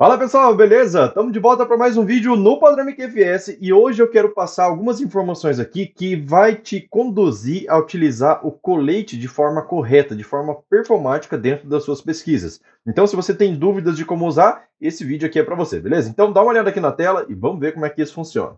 Fala pessoal, beleza? Estamos de volta para mais um vídeo no Panoramic FS e hoje eu quero passar algumas informações aqui que vai te conduzir a utilizar o colete de forma correta, de forma performática dentro das suas pesquisas. Então se você tem dúvidas de como usar, esse vídeo aqui é para você, beleza? Então dá uma olhada aqui na tela e vamos ver como é que isso funciona.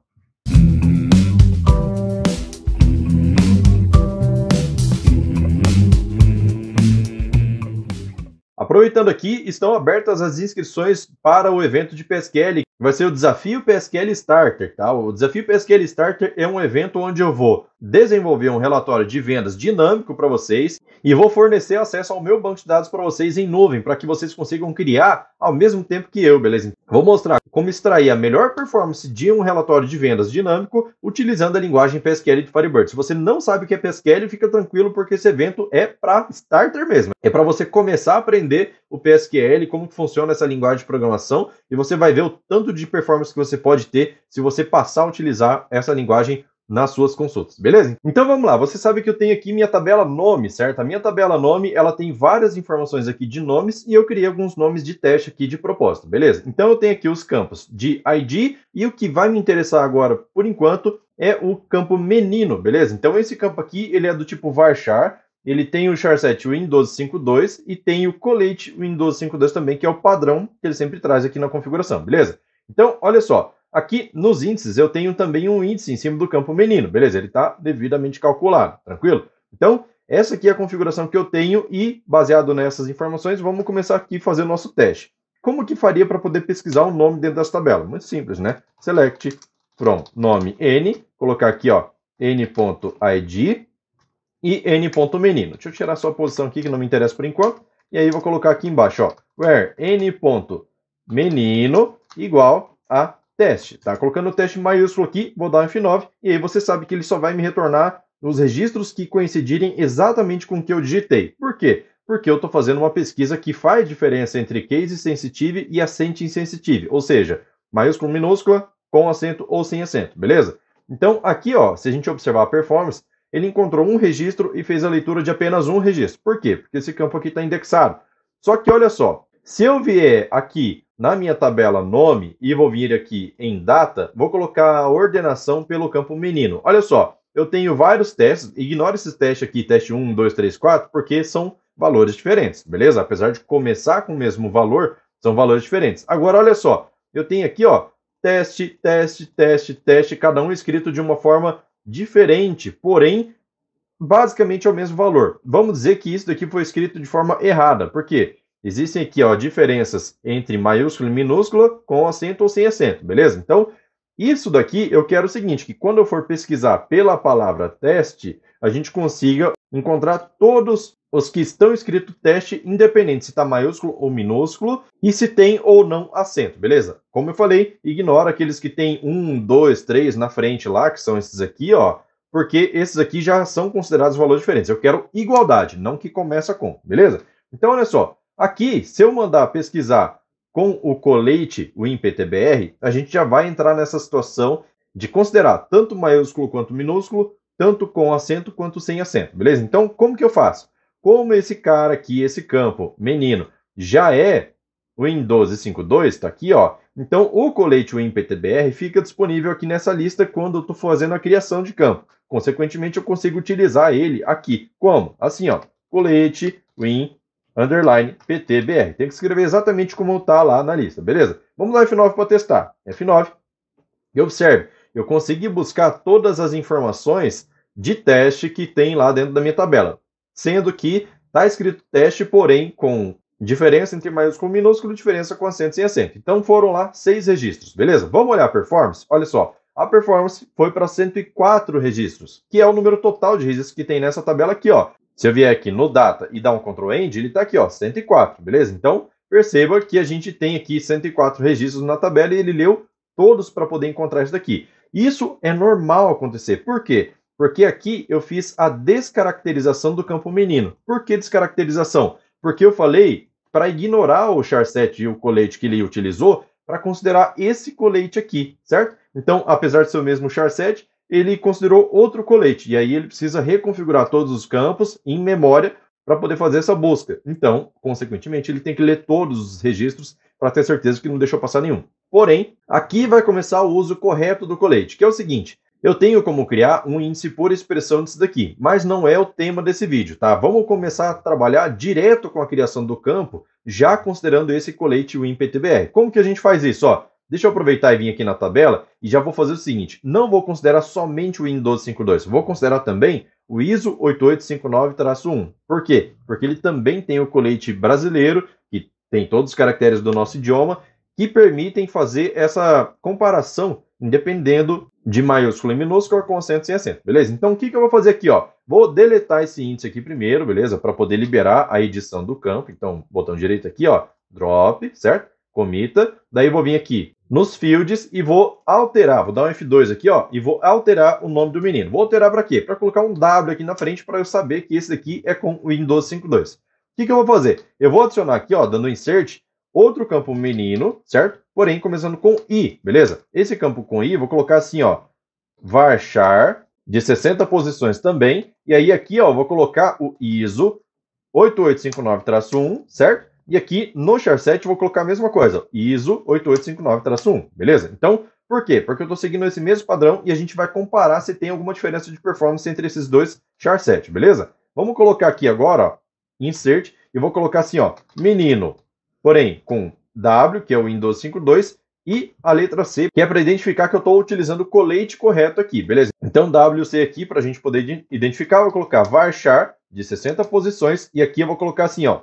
Aproveitando aqui, estão abertas as inscrições para o evento de PSQL vai ser o desafio PSQL Starter, tá? O desafio PSQL Starter é um evento onde eu vou desenvolver um relatório de vendas dinâmico para vocês e vou fornecer acesso ao meu banco de dados para vocês em nuvem, para que vocês consigam criar ao mesmo tempo que eu, beleza? Vou mostrar como extrair a melhor performance de um relatório de vendas dinâmico utilizando a linguagem PSQL de Firebird. Se você não sabe o que é PSQL, fica tranquilo porque esse evento é para starter mesmo. É para você começar a aprender o PSQL, como funciona essa linguagem de programação e você vai ver o tanto tanto de performance que você pode ter se você passar a utilizar essa linguagem nas suas consultas, beleza? Então vamos lá, você sabe que eu tenho aqui minha tabela nome, certo? A minha tabela nome, ela tem várias informações aqui de nomes e eu criei alguns nomes de teste aqui de propósito, beleza? Então eu tenho aqui os campos de ID e o que vai me interessar agora, por enquanto, é o campo menino, beleza? Então esse campo aqui, ele é do tipo varchar, ele tem o charset Windows 5.2 e tem o colete Windows 5.2 também, que é o padrão que ele sempre traz aqui na configuração, beleza? Então, olha só, aqui nos índices eu tenho também um índice em cima do campo menino, beleza? Ele está devidamente calculado, tranquilo? Então, essa aqui é a configuração que eu tenho e, baseado nessas informações, vamos começar aqui a fazer o nosso teste. Como que faria para poder pesquisar um nome dentro dessa tabela? Muito simples, né? Select from nome n, colocar aqui, ó, n.id e n.menino. Deixa eu tirar sua posição aqui que não me interessa por enquanto. E aí vou colocar aqui embaixo, ó, where n.menino igual a teste. Tá colocando o teste maiúsculo aqui, vou dar F9, e aí você sabe que ele só vai me retornar os registros que coincidirem exatamente com o que eu digitei. Por quê? Porque eu estou fazendo uma pesquisa que faz diferença entre case sensitive e assente insensitive, ou seja, maiúsculo minúscula com acento ou sem acento, beleza? Então, aqui, ó, se a gente observar a performance, ele encontrou um registro e fez a leitura de apenas um registro. Por quê? Porque esse campo aqui está indexado. Só que olha só, se eu vier aqui na minha tabela nome, e vou vir aqui em data, vou colocar a ordenação pelo campo menino. Olha só, eu tenho vários testes, ignora esses testes aqui, teste 1, 2, 3, 4, porque são valores diferentes, beleza? Apesar de começar com o mesmo valor, são valores diferentes. Agora, olha só, eu tenho aqui, ó, teste, teste, teste, teste, cada um escrito de uma forma diferente, porém, basicamente é o mesmo valor. Vamos dizer que isso daqui foi escrito de forma errada, porque Existem aqui ó, diferenças entre maiúscula e minúscula, com acento ou sem acento, beleza? Então, isso daqui eu quero o seguinte, que quando eu for pesquisar pela palavra teste, a gente consiga encontrar todos os que estão escrito teste, independente se está maiúsculo ou minúsculo, e se tem ou não acento, beleza? Como eu falei, ignora aqueles que tem um, dois, três na frente lá, que são esses aqui, ó, porque esses aqui já são considerados valores diferentes. Eu quero igualdade, não que começa com, beleza? Então, olha só, Aqui, se eu mandar pesquisar com o colete, o IMPTBR, a gente já vai entrar nessa situação de considerar tanto maiúsculo quanto minúsculo, tanto com acento quanto sem acento, beleza? Então, como que eu faço? Como esse cara aqui, esse campo, menino, já é o IN1252, está aqui, ó. Então, o colete WinPTBR fica disponível aqui nessa lista quando eu estou fazendo a criação de campo. Consequentemente, eu consigo utilizar ele aqui. Como? Assim, ó, colete win underline PTBR. Tem que escrever exatamente como está lá na lista, beleza? Vamos lá F9 para testar. F9. E observe, eu consegui buscar todas as informações de teste que tem lá dentro da minha tabela. Sendo que está escrito teste, porém com diferença entre maiúsculo e minúsculo, diferença com acento sem acento. Então foram lá seis registros, beleza? Vamos olhar a performance? Olha só, a performance foi para 104 registros, que é o número total de registros que tem nessa tabela aqui, ó. Se eu vier aqui no data e dar um control end, ele está aqui, ó, 104, beleza? Então, perceba que a gente tem aqui 104 registros na tabela e ele leu todos para poder encontrar isso daqui. Isso é normal acontecer. Por quê? Porque aqui eu fiz a descaracterização do campo menino. Por que descaracterização? Porque eu falei para ignorar o char set e o colete que ele utilizou para considerar esse colete aqui, certo? Então, apesar de ser o mesmo char set, ele considerou outro colete. E aí ele precisa reconfigurar todos os campos em memória para poder fazer essa busca. Então, consequentemente, ele tem que ler todos os registros para ter certeza que não deixou passar nenhum. Porém, aqui vai começar o uso correto do colete, que é o seguinte: eu tenho como criar um índice por expressão disso daqui, mas não é o tema desse vídeo, tá? Vamos começar a trabalhar direto com a criação do campo, já considerando esse colete WinPTBR. Como que a gente faz isso? Ó, Deixa eu aproveitar e vir aqui na tabela e já vou fazer o seguinte: não vou considerar somente o IN 52, vou considerar também o ISO 8859-1. Por quê? Porque ele também tem o colete brasileiro, que tem todos os caracteres do nosso idioma, que permitem fazer essa comparação independendo de maiúsculo e minúsculo com acento sem acento, beleza? Então o que, que eu vou fazer aqui, ó? Vou deletar esse índice aqui primeiro, beleza? Para poder liberar a edição do campo. Então, botão direito aqui, ó, drop, certo? Comita. Daí vou vir aqui, nos fields e vou alterar, vou dar um F2 aqui, ó, e vou alterar o nome do menino. Vou alterar para quê? Para colocar um W aqui na frente para eu saber que esse daqui é com o Windows 5.2. O que, que eu vou fazer? Eu vou adicionar aqui, ó, dando insert, outro campo menino, certo? Porém, começando com I, beleza? Esse campo com I, vou colocar assim, ó, varchar de 60 posições também. E aí aqui, ó, vou colocar o ISO 8859-1, certo? E aqui no Char7 vou colocar a mesma coisa, ISO 8859-1, beleza? Então, por quê? Porque eu estou seguindo esse mesmo padrão e a gente vai comparar se tem alguma diferença de performance entre esses dois Char7, beleza? Vamos colocar aqui agora, ó, insert, e vou colocar assim, ó, menino, porém com W, que é o Windows 5.2, e a letra C, que é para identificar que eu estou utilizando o colete correto aqui, beleza? Então, WC aqui, para a gente poder identificar, eu vou colocar varchar de 60 posições, e aqui eu vou colocar assim, ó,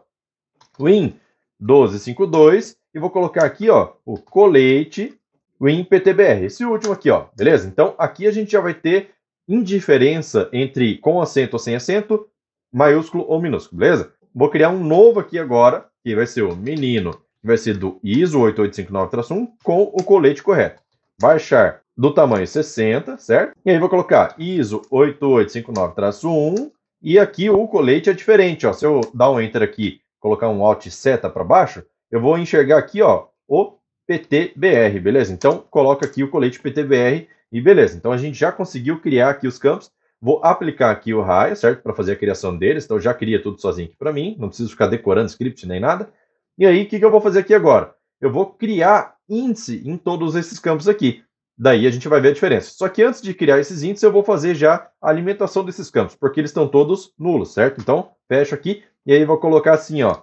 win 1252 e vou colocar aqui, ó, o colete win PTBR, esse último aqui, ó, beleza? Então aqui a gente já vai ter indiferença entre com acento ou sem acento, maiúsculo ou minúsculo, beleza? Vou criar um novo aqui agora, que vai ser o menino, que vai ser do ISO 8859-1 com o colete correto. Baixar do tamanho 60, certo? E aí vou colocar ISO 8859-1 e aqui o colete é diferente, ó. Se eu dar um enter aqui colocar um alt seta para baixo, eu vou enxergar aqui ó, o PTBR, beleza? Então, coloca aqui o colete PTBR e beleza. Então, a gente já conseguiu criar aqui os campos. Vou aplicar aqui o raio, certo? Para fazer a criação deles. Então, já cria tudo sozinho aqui para mim. Não preciso ficar decorando script nem nada. E aí, o que, que eu vou fazer aqui agora? Eu vou criar índice em todos esses campos aqui. Daí a gente vai ver a diferença. Só que antes de criar esses índices, eu vou fazer já a alimentação desses campos, porque eles estão todos nulos, certo? Então, fecho aqui. E aí vou colocar assim, ó,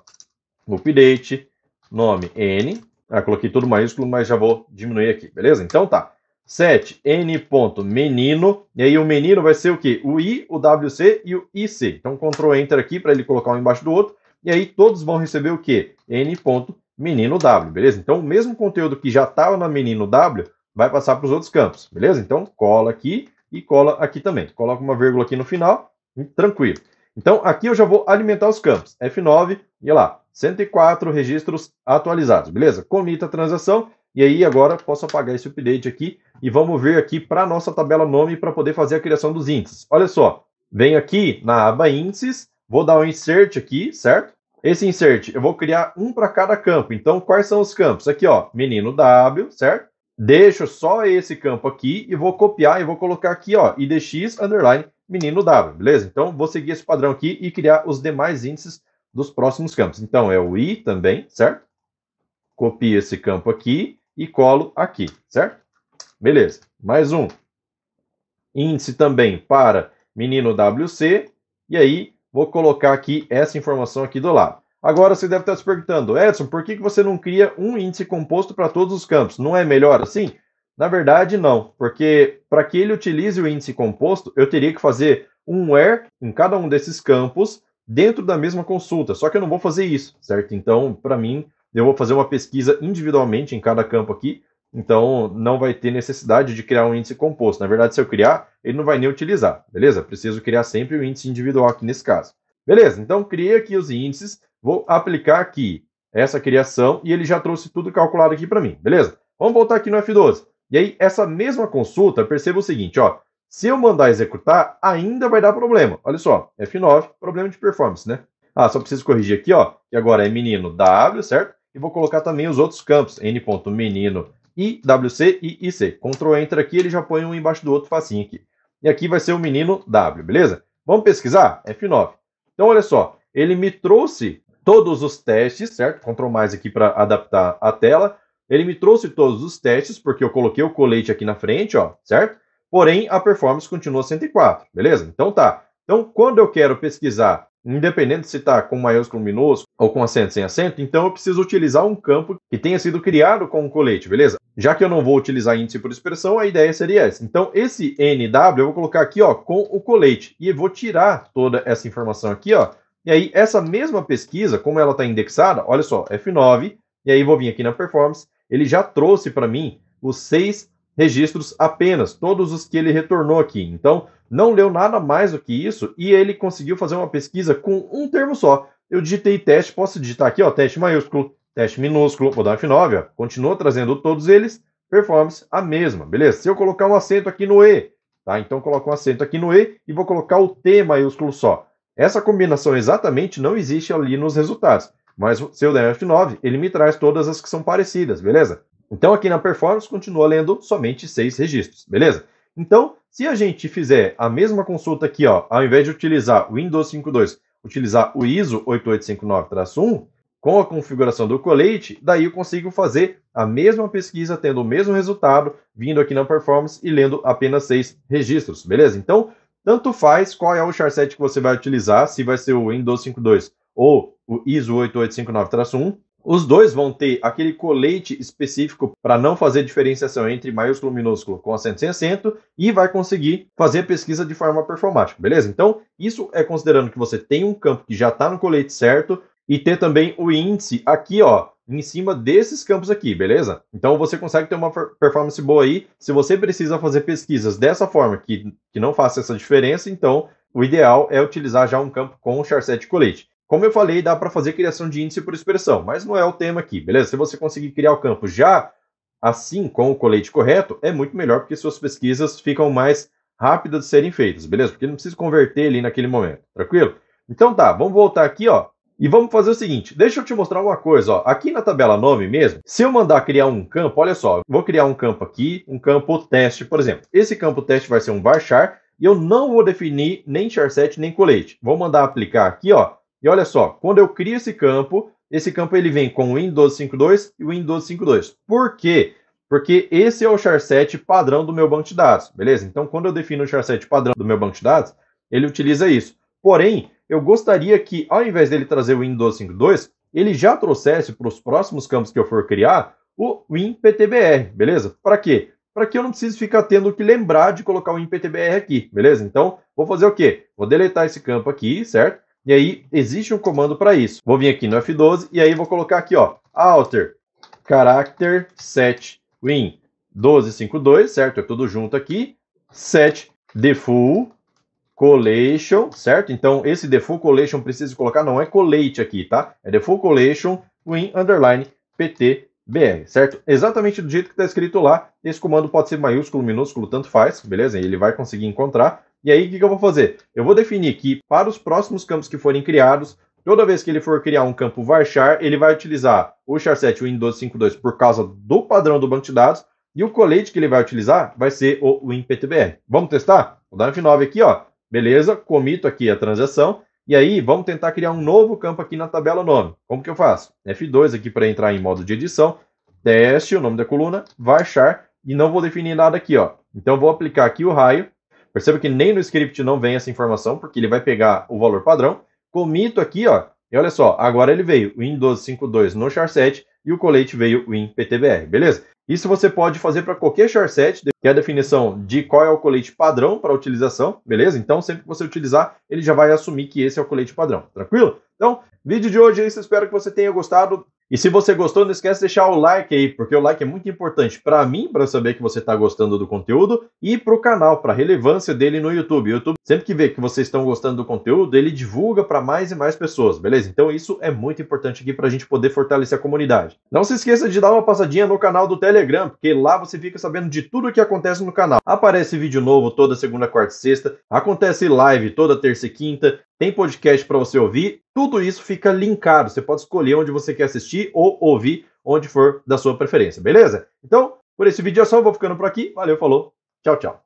update, nome n, ah, coloquei tudo maiúsculo, mas já vou diminuir aqui, beleza? Então tá, set n.menino, e aí o menino vai ser o quê? O i, o wc e o ic. Então ctrl enter aqui para ele colocar um embaixo do outro, e aí todos vão receber o quê? n.menino w, beleza? Então o mesmo conteúdo que já estava na menino w vai passar para os outros campos, beleza? Então cola aqui e cola aqui também. Coloca uma vírgula aqui no final, tranquilo. Então, aqui eu já vou alimentar os campos. F9, e lá, 104 registros atualizados, beleza? Comita a transação, e aí agora posso apagar esse update aqui, e vamos ver aqui para a nossa tabela nome para poder fazer a criação dos índices. Olha só, venho aqui na aba índices, vou dar um insert aqui, certo? Esse insert, eu vou criar um para cada campo. Então, quais são os campos? Aqui, ó, menino W, certo? Deixo só esse campo aqui e vou copiar e vou colocar aqui, ó, idx underline menino W, beleza? Então, vou seguir esse padrão aqui e criar os demais índices dos próximos campos. Então, é o I também, certo? Copio esse campo aqui e colo aqui, certo? Beleza. Mais um. Índice também para menino WC. E aí, vou colocar aqui essa informação aqui do lado. Agora, você deve estar se perguntando, Edson, por que você não cria um índice composto para todos os campos? Não é melhor assim? Na verdade, não, porque para que ele utilize o índice composto, eu teria que fazer um where em cada um desses campos dentro da mesma consulta. Só que eu não vou fazer isso, certo? Então, para mim, eu vou fazer uma pesquisa individualmente em cada campo aqui, então não vai ter necessidade de criar um índice composto. Na verdade, se eu criar, ele não vai nem utilizar, beleza? Preciso criar sempre o um índice individual aqui nesse caso. Beleza, então criei aqui os índices, vou aplicar aqui essa criação e ele já trouxe tudo calculado aqui para mim, beleza? Vamos voltar aqui no F12. E aí, essa mesma consulta, perceba o seguinte, ó. Se eu mandar executar, ainda vai dar problema. Olha só, F9, problema de performance, né? Ah, só preciso corrigir aqui, ó, que agora é menino W, certo? E vou colocar também os outros campos, n.menino I, WC e IC. Ctrl Enter aqui, ele já põe um embaixo do outro facinho aqui. E aqui vai ser o menino W, beleza? Vamos pesquisar? F9. Então, olha só, ele me trouxe todos os testes, certo? Ctrl mais aqui para adaptar a tela. Ele me trouxe todos os testes, porque eu coloquei o colete aqui na frente, ó, certo? Porém, a performance continua 104, beleza? Então tá. Então, quando eu quero pesquisar, independente se está com maiúsculo minúsculo ou com acento sem acento, então eu preciso utilizar um campo que tenha sido criado com o um colete, beleza? Já que eu não vou utilizar índice por expressão, a ideia seria essa. Então, esse NW eu vou colocar aqui ó, com o colete e vou tirar toda essa informação aqui. ó. E aí, essa mesma pesquisa, como ela está indexada, olha só, F9, e aí vou vir aqui na performance, ele já trouxe para mim os seis registros apenas, todos os que ele retornou aqui. Então, não leu nada mais do que isso e ele conseguiu fazer uma pesquisa com um termo só. Eu digitei teste, posso digitar aqui, ó, teste maiúsculo, teste minúsculo, vou dar F9, ó, continua trazendo todos eles, performance a mesma, beleza? Se eu colocar um acento aqui no E, tá? Então, coloco um acento aqui no E e vou colocar o T maiúsculo só. Essa combinação exatamente não existe ali nos resultados. Mas se eu der F9, ele me traz todas as que são parecidas, beleza? Então aqui na performance continua lendo somente seis registros, beleza? Então, se a gente fizer a mesma consulta aqui, ó, ao invés de utilizar o Windows 5.2, utilizar o ISO 8859-1, com a configuração do colete, daí eu consigo fazer a mesma pesquisa, tendo o mesmo resultado, vindo aqui na performance e lendo apenas seis registros, beleza? Então, tanto faz qual é o charset que você vai utilizar, se vai ser o Windows 5.2 ou o ISO 8859-1, os dois vão ter aquele colete específico para não fazer diferenciação entre maiúsculo e minúsculo com acento sem acento e vai conseguir fazer a pesquisa de forma performática, beleza? Então, isso é considerando que você tem um campo que já está no colete certo e ter também o índice aqui, ó, em cima desses campos aqui, beleza? Então, você consegue ter uma performance boa aí. Se você precisa fazer pesquisas dessa forma que, que não faça essa diferença, então o ideal é utilizar já um campo com o charset colete. Como eu falei, dá para fazer criação de índice por expressão, mas não é o tema aqui, beleza? Se você conseguir criar o campo já assim com o colete correto, é muito melhor porque suas pesquisas ficam mais rápidas de serem feitas, beleza? Porque não precisa converter ali naquele momento, tranquilo? Então tá, vamos voltar aqui, ó, e vamos fazer o seguinte, deixa eu te mostrar uma coisa, ó. Aqui na tabela nome mesmo, se eu mandar criar um campo, olha só, vou criar um campo aqui, um campo teste, por exemplo. Esse campo teste vai ser um varchar e eu não vou definir nem charset nem colete. Vou mandar aplicar aqui, ó, e olha só, quando eu crio esse campo, esse campo ele vem com o Win1252 e o Win1252. Por quê? Porque esse é o charset padrão do meu banco de dados, beleza? Então, quando eu defino o charset padrão do meu banco de dados, ele utiliza isso. Porém, eu gostaria que, ao invés dele trazer o Win1252, ele já trouxesse para os próximos campos que eu for criar o WinPTBR, beleza? Para quê? Para que eu não precise ficar tendo que lembrar de colocar o WinPTBR aqui, beleza? Então, vou fazer o quê? Vou deletar esse campo aqui, certo? E aí existe um comando para isso. Vou vir aqui no F12 e aí vou colocar aqui, ó, alter character set win 1252, certo? É tudo junto aqui. Set default collation, certo? Então esse default collation preciso colocar não é colete aqui, tá? É default collation win underline pt BR, certo? Exatamente do jeito que está escrito lá. Esse comando pode ser maiúsculo, minúsculo, tanto faz, beleza? Ele vai conseguir encontrar. E aí, o que, eu vou fazer? Eu vou definir que para os próximos campos que forem criados, Toda vez que ele for criar um campo varchar, ele vai utilizar o char7 7 Win1252 por causa do padrão do banco de dados, e o colete que ele vai utilizar vai ser o WinPTBR. Vamos testar? Vou dar F9 aqui, ó. Beleza, comito aqui a transação, e aí vamos tentar criar um novo campo aqui na tabela nome. Como que eu faço? F2 aqui para entrar em modo de edição, teste, o nome da coluna, varchar, e não vou definir nada aqui, ó. Então vou aplicar aqui o raio, Perceba que nem no script não vem essa informação, porque ele vai pegar o valor padrão, comito aqui, ó, e olha só, agora ele veio o Win 1252 no char 7 e o colete veio in PTBR, beleza? Isso você pode fazer para qualquer char 7, que é a definição de qual é o colete padrão para utilização, beleza? Então, sempre que você utilizar, ele já vai assumir que esse é o colete padrão, tranquilo? Então, vídeo de hoje é isso, espero que você tenha gostado. E se você gostou, não esquece de deixar o like aí, porque o like é muito importante para mim, para saber que você está gostando do conteúdo, e para o canal, para a relevância dele no YouTube. O YouTube, sempre que vê que vocês estão gostando do conteúdo, ele divulga para mais e mais pessoas, beleza? Então isso é muito importante aqui para a gente poder fortalecer a comunidade. Não se esqueça de dar uma passadinha no canal do Telegram, porque lá você fica sabendo de tudo o que acontece no canal. Aparece vídeo novo toda segunda, quarta e sexta, acontece live toda terça e quinta, tem podcast para você ouvir. Tudo isso fica linkado. Você pode escolher onde você quer assistir ou ouvir onde for da sua preferência, beleza? Então, por esse vídeo é só, eu vou ficando por aqui. Valeu, falou. Tchau, tchau.